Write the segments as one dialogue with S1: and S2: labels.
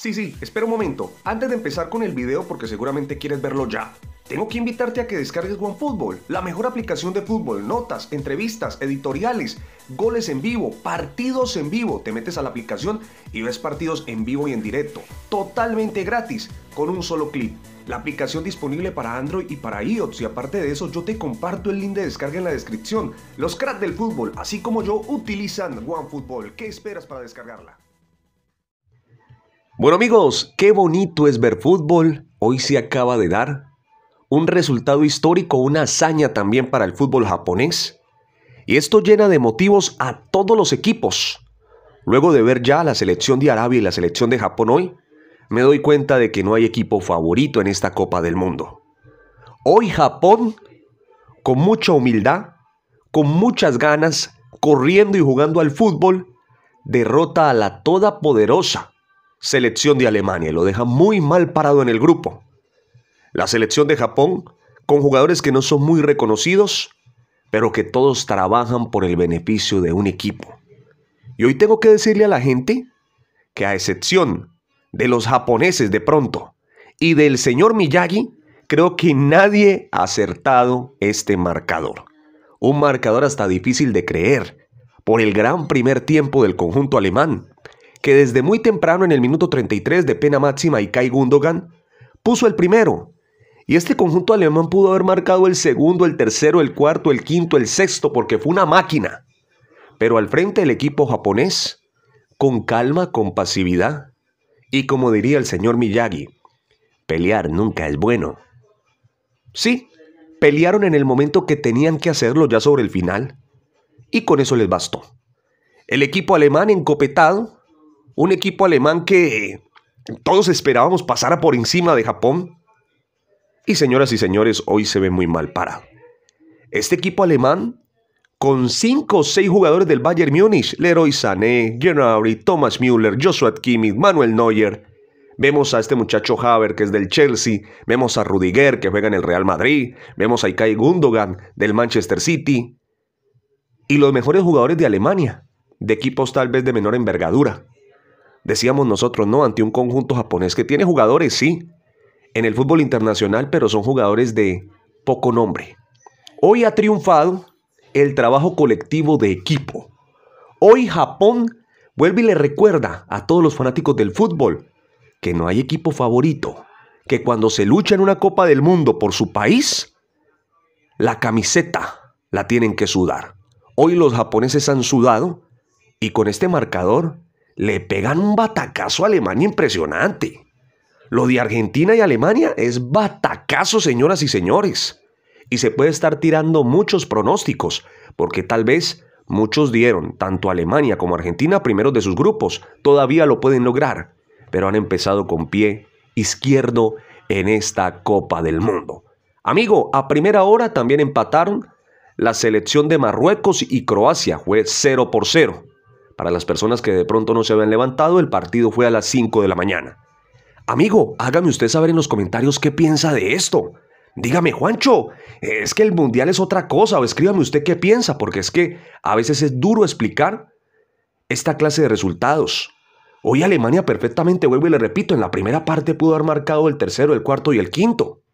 S1: Sí, sí, espera un momento. Antes de empezar con el video, porque seguramente quieres verlo ya. Tengo que invitarte a que descargues OneFootball, la mejor aplicación de fútbol, notas, entrevistas, editoriales, goles en vivo, partidos en vivo. Te metes a la aplicación y ves partidos en vivo y en directo, totalmente gratis, con un solo clic. La aplicación disponible para Android y para iOS y aparte de eso yo te comparto el link de descarga en la descripción. Los cracks del fútbol, así como yo, utilizan OneFootball. ¿Qué esperas para descargarla? Bueno amigos, qué bonito es ver fútbol. Hoy se acaba de dar un resultado histórico, una hazaña también para el fútbol japonés. Y esto llena de motivos a todos los equipos. Luego de ver ya la selección de Arabia y la selección de Japón hoy, me doy cuenta de que no hay equipo favorito en esta Copa del Mundo. Hoy Japón, con mucha humildad, con muchas ganas, corriendo y jugando al fútbol, derrota a la todopoderosa selección de Alemania lo deja muy mal parado en el grupo. La selección de Japón, con jugadores que no son muy reconocidos, pero que todos trabajan por el beneficio de un equipo. Y hoy tengo que decirle a la gente que a excepción de los japoneses de pronto y del señor Miyagi, creo que nadie ha acertado este marcador. Un marcador hasta difícil de creer por el gran primer tiempo del conjunto alemán, que desde muy temprano en el minuto 33 de pena máxima y Kai Gundogan puso el primero. Y este conjunto alemán pudo haber marcado el segundo, el tercero, el cuarto, el quinto, el sexto, porque fue una máquina. Pero al frente el equipo japonés, con calma, con pasividad, y como diría el señor Miyagi, pelear nunca es bueno. Sí, pelearon en el momento que tenían que hacerlo ya sobre el final, y con eso les bastó. El equipo alemán encopetado un equipo alemán que todos esperábamos pasara por encima de Japón. Y señoras y señores, hoy se ve muy mal para. Este equipo alemán, con 5 o 6 jugadores del Bayern Múnich, Leroy Sané, Gennari, Thomas Müller, Joshua Kimmich, Manuel Neuer, vemos a este muchacho Haber, que es del Chelsea, vemos a Rudiger, que juega en el Real Madrid, vemos a Kai Gundogan, del Manchester City, y los mejores jugadores de Alemania, de equipos tal vez de menor envergadura decíamos nosotros, no, ante un conjunto japonés que tiene jugadores, sí, en el fútbol internacional, pero son jugadores de poco nombre. Hoy ha triunfado el trabajo colectivo de equipo. Hoy Japón vuelve y le recuerda a todos los fanáticos del fútbol que no hay equipo favorito, que cuando se lucha en una Copa del Mundo por su país, la camiseta la tienen que sudar. Hoy los japoneses han sudado y con este marcador le pegan un batacazo a Alemania impresionante. Lo de Argentina y Alemania es batacazo, señoras y señores. Y se puede estar tirando muchos pronósticos, porque tal vez muchos dieron, tanto Alemania como Argentina, primeros de sus grupos. Todavía lo pueden lograr, pero han empezado con pie izquierdo en esta Copa del Mundo. Amigo, a primera hora también empataron la selección de Marruecos y Croacia, fue 0 por 0. Para las personas que de pronto no se habían levantado, el partido fue a las 5 de la mañana. Amigo, hágame usted saber en los comentarios qué piensa de esto. Dígame, Juancho, es que el mundial es otra cosa, o escríbame usted qué piensa, porque es que a veces es duro explicar esta clase de resultados. Hoy Alemania perfectamente, vuelvo y le repito, en la primera parte pudo haber marcado el tercero, el cuarto y el quinto.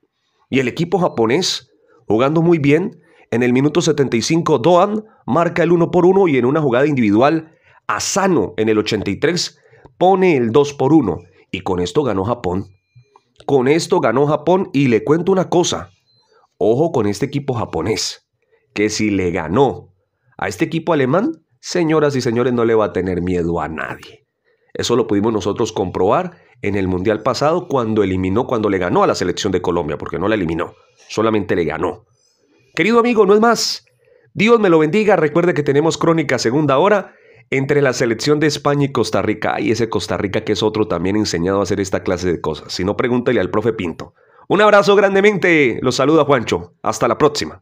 S1: Y el equipo japonés, jugando muy bien, en el minuto 75 Doan marca el 1 por 1 y en una jugada individual Asano en el 83 pone el 2 por 1 y con esto ganó Japón. Con esto ganó Japón y le cuento una cosa. Ojo con este equipo japonés, que si le ganó a este equipo alemán, señoras y señores, no le va a tener miedo a nadie. Eso lo pudimos nosotros comprobar en el Mundial pasado cuando eliminó, cuando le ganó a la selección de Colombia, porque no la eliminó, solamente le ganó. Querido amigo, no es más. Dios me lo bendiga, recuerde que tenemos Crónica Segunda Hora entre la selección de España y Costa Rica. y ese Costa Rica que es otro también enseñado a hacer esta clase de cosas. Si no, pregúntale al profe Pinto. Un abrazo grandemente. Los saluda Juancho. Hasta la próxima.